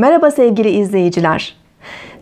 Merhaba sevgili izleyiciler.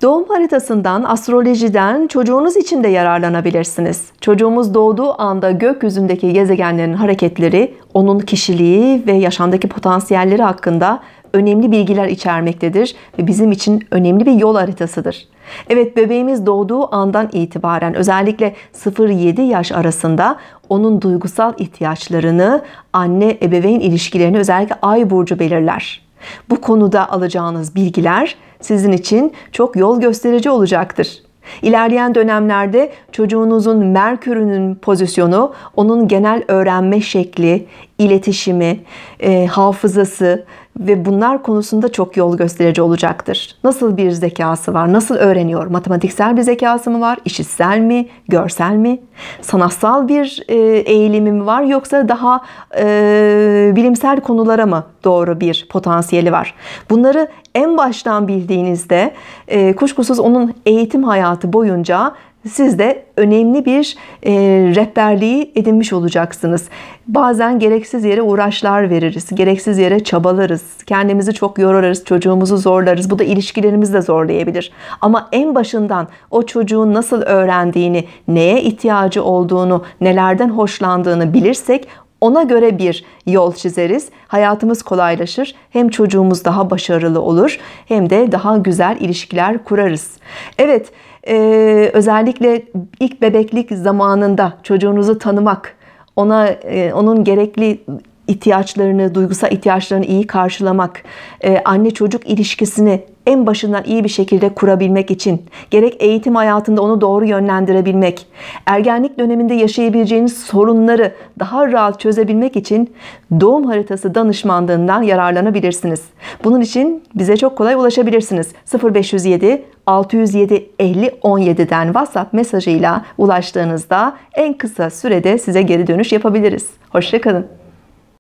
Doğum haritasından, astrolojiden çocuğunuz için de yararlanabilirsiniz. Çocuğumuz doğduğu anda gökyüzündeki gezegenlerin hareketleri, onun kişiliği ve yaşamdaki potansiyelleri hakkında önemli bilgiler içermektedir ve bizim için önemli bir yol haritasıdır. Evet bebeğimiz doğduğu andan itibaren özellikle 0-7 yaş arasında onun duygusal ihtiyaçlarını, anne ebeveyn ilişkilerini özellikle ay burcu belirler. Bu konuda alacağınız bilgiler sizin için çok yol gösterici olacaktır. İlerleyen dönemlerde çocuğunuzun Merkür'ünün pozisyonu, onun genel öğrenme şekli, iletişimi, e, hafızası, ve bunlar konusunda çok yol gösterici olacaktır. Nasıl bir zekası var? Nasıl öğreniyor? Matematiksel bir zekası mı var? İşitsel mi? Görsel mi? Sanatsal bir e, eğilimi mi var? Yoksa daha e, bilimsel konulara mı doğru bir potansiyeli var? Bunları en baştan bildiğinizde e, kuşkusuz onun eğitim hayatı boyunca siz de önemli bir e, rehberliği edinmiş olacaksınız. Bazen gereksiz yere uğraşlar veririz, gereksiz yere çabalarız, kendimizi çok yorarız, çocuğumuzu zorlarız. Bu da ilişkilerimizi de zorlayabilir. Ama en başından o çocuğun nasıl öğrendiğini, neye ihtiyacı olduğunu, nelerden hoşlandığını bilirsek ona göre bir yol çizeriz. Hayatımız kolaylaşır. Hem çocuğumuz daha başarılı olur hem de daha güzel ilişkiler kurarız. Evet, ee, özellikle ilk bebeklik zamanında çocuğunuzu tanımak, ona e, onun gerekli ihtiyaçlarını, duygusal ihtiyaçlarını iyi karşılamak, e, anne çocuk ilişkisini en başından iyi bir şekilde kurabilmek için, gerek eğitim hayatında onu doğru yönlendirebilmek, ergenlik döneminde yaşayabileceğiniz sorunları daha rahat çözebilmek için doğum haritası danışmanlığından yararlanabilirsiniz. Bunun için bize çok kolay ulaşabilirsiniz. 0507 607 50 17'den WhatsApp mesajıyla ulaştığınızda en kısa sürede size geri dönüş yapabiliriz. Hoşçakalın.